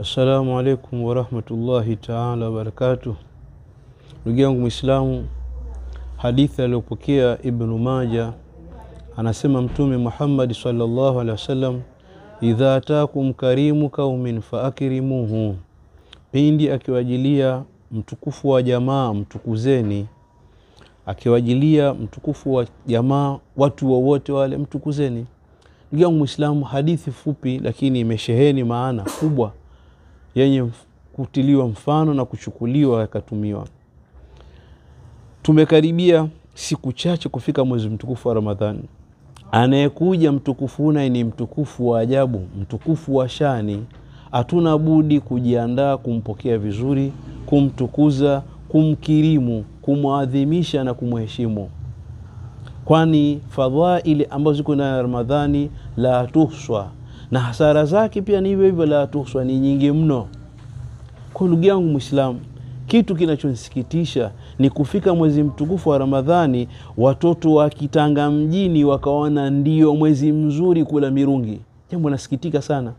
assalamu alaikum warahmatullahi taala wabarakatuh ndugu yangu mwislamu hadithi aliyopokea ibnu maja anasema mtume muhammadi salllahu alehi wasallam idha atakum karimu kaumin faakrimuhu pindi akiwajilia mtukufu wa jamaa mtukuzeni akiwajilia mtukufu wa jamaa watu wowote wa wale mtukuzeni ndugu yangu mwislamu hadithi fupi lakini imesheheni maana kubwa yenye kutiliwa mfano na kuchukuliwa yakatumiwa. Tumekaribia siku chache kufika mwezi mtukufu wa Ramadhani. Anayekuja mtukufu naye ni mtukufu wa ajabu, mtukufu wa shani. Hatuna budi kujiandaa kumpokea vizuri, kumtukuza, kumkirimu, kumwadhimisha na kumheshimu, kwani fadhaili ambazo ziko ndani ya Ramadhani la tuhswa na hasara zake pia ni hivyo hivyo, la tuhswa, ni nyingi mno. Kwa ndugu yangu Mwislamu, kitu kinachonisikitisha ni kufika mwezi mtukufu wa Ramadhani, watoto wa Kitanga mjini wakaona ndio mwezi mzuri kula mirungi. Jambo nasikitika sana.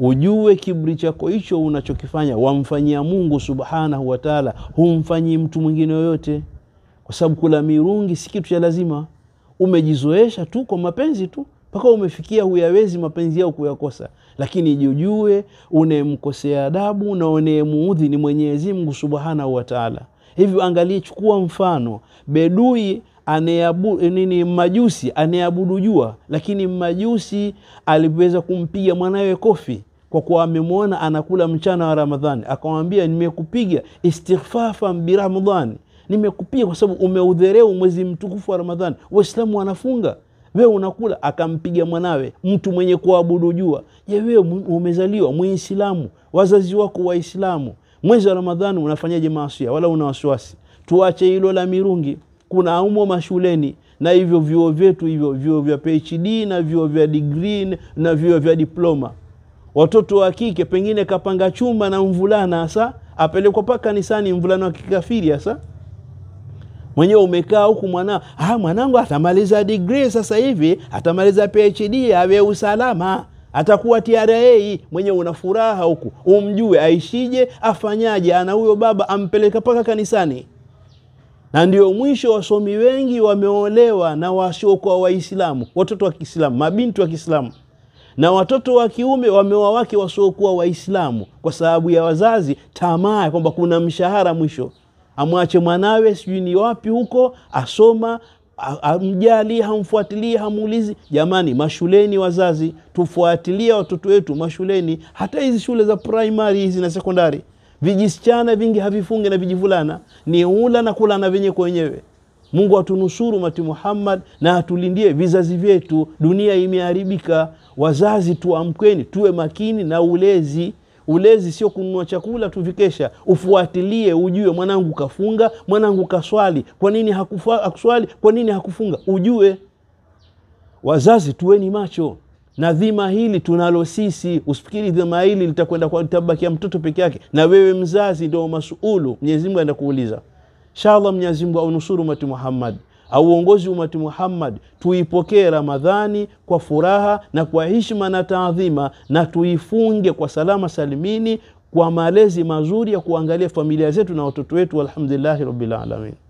Ujue kiburi chako hicho unachokifanya wamfanyia Mungu subhanahu wa taala, humfanyii mtu mwingine yoyote, kwa sababu kula mirungi si kitu cha lazima, umejizoesha tu kwa mapenzi tu mpaka umefikia huyawezi mapenzi yao kuyakosa, lakini jujue unayemkosea adabu na unayemuudhi ni Mwenyezi Mungu Subhanahu wataala Hivyo angalie, chukua mfano bedui aneabu, nini majusi anayeabudu jua, lakini majusi aliweza kumpiga mwanawe kofi kwa kuwa amemwona anakula mchana wa Ramadhani, akamwambia nimekupiga istighfafan biramadhani, nimekupiga kwa sababu umeudhereu mwezi mtukufu wa Ramadhani. Waislamu wanafunga wewe unakula, akampiga mwanawe, mtu mwenye kuabudu jua. Je, wewe umezaliwa Muislamu, wazazi wako Waislamu, mwezi wa Ramadhani unafanyaje maasia? Wala una wasiwasi? Tuache hilo la mirungi, kuna umo mashuleni na hivyo vyuo vyetu hivyo vyuo vya PhD na vyuo vya degree na vyuo vya diploma. Watoto wa kike pengine kapanga chumba na mvulana, hasa apelekwa paka kanisani, mvulana wa kikafiri hasa mwenyewe umekaa huku mwana ah, mwanangu atamaliza digri sasa hivi atamaliza PhD awe usalama atakuwa TRA. Mwenyewe una furaha huku, umjue aishije, afanyaje, ana huyo baba ampeleka mpaka kanisani. Na ndio mwisho, wasomi wengi wameolewa na wasiokuwa Waislamu, watoto wa Kiislamu, mabinti wa Kiislamu na watoto wa kiume wameoa wake wasiokuwa Waislamu kwa sababu ya wazazi, tamaa kwamba kuna mshahara mwisho amwache mwanawe sijui ni wapi huko asoma amjali hamfuatilii hamuulizi jamani mashuleni wazazi tufuatilie watoto wetu mashuleni hata hizi shule za primary hizi na sekondari vijisichana vingi havifunge na vijivulana ni ula na kulana venye kwa wenyewe mungu atunusuru mati muhammad na atulindie vizazi vyetu dunia imeharibika wazazi tuamkweni tuwe makini na ulezi Ulezi sio kununua chakula tuvikesha, ufuatilie ujue, mwanangu kafunga, mwanangu kaswali, kwa nini hakuswali, kwa nini hakufunga, ujue. Wazazi tuweni macho na dhima hili tunalo sisi. Usifikiri dhima hili litakwenda kwa mtoto peke yake, na wewe mzazi ndio masuulu. Mwenyezi Mungu anakuuliza. Inshallah, Mwenyezi Mungu aunusuru mati Muhammad au uongozi umati Muhammad, tuipokee Ramadhani kwa furaha na kwa hishma na taadhima, na tuifunge kwa salama salimini, kwa malezi mazuri ya kuangalia familia zetu na watoto wetu. Alhamdulillahi rabbil alamin.